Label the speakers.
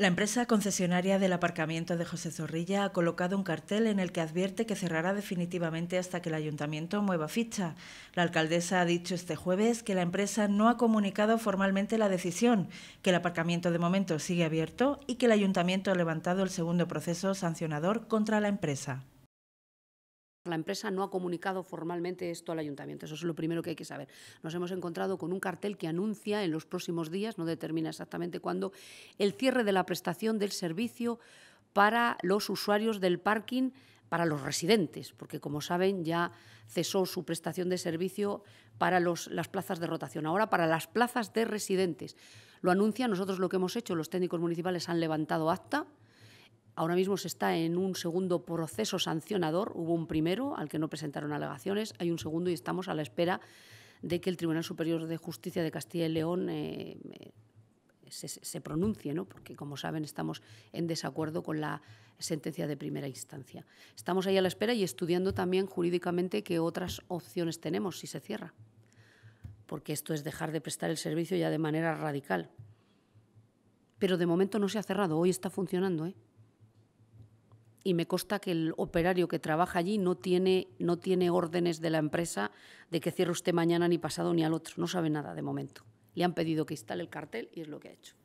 Speaker 1: La empresa concesionaria del aparcamiento de José Zorrilla ha colocado un cartel en el que advierte que cerrará definitivamente hasta que el ayuntamiento mueva ficha. La alcaldesa ha dicho este jueves que la empresa no ha comunicado formalmente la decisión, que el aparcamiento de momento sigue abierto y que el ayuntamiento ha levantado el segundo proceso sancionador contra la empresa.
Speaker 2: La empresa no ha comunicado formalmente esto al ayuntamiento, eso es lo primero que hay que saber. Nos hemos encontrado con un cartel que anuncia en los próximos días, no determina exactamente cuándo, el cierre de la prestación del servicio para los usuarios del parking para los residentes, porque como saben ya cesó su prestación de servicio para las plazas de rotación, ahora para las plazas de residentes. Lo anuncia, nosotros lo que hemos hecho, los técnicos municipales han levantado acta, Ahora mismo se está en un segundo proceso sancionador. Hubo un primero al que no presentaron alegaciones, hay un segundo y estamos a la espera de que el Tribunal Superior de Justicia de Castilla y León eh, eh, se, pronuncie, ¿no? porque, como saben, estamos en desacuerdo con la sentencia de primera instancia. Estamos ahí a la espera y estudiando también jurídicamente qué otras opciones tenemos si se cierra, porque esto es dejar de prestar el servicio ya de manera radical. Pero de momento no se ha cerrado, hoy está funcionando. ¿eh? y me consta que el operario que trabaja allí no tiene, no tiene órdenes de la empresa de que cierre usted mañana, ni pasado, ni al otro. No sabe nada de momento. Le han pedido que instale el cartel y es lo que ha hecho.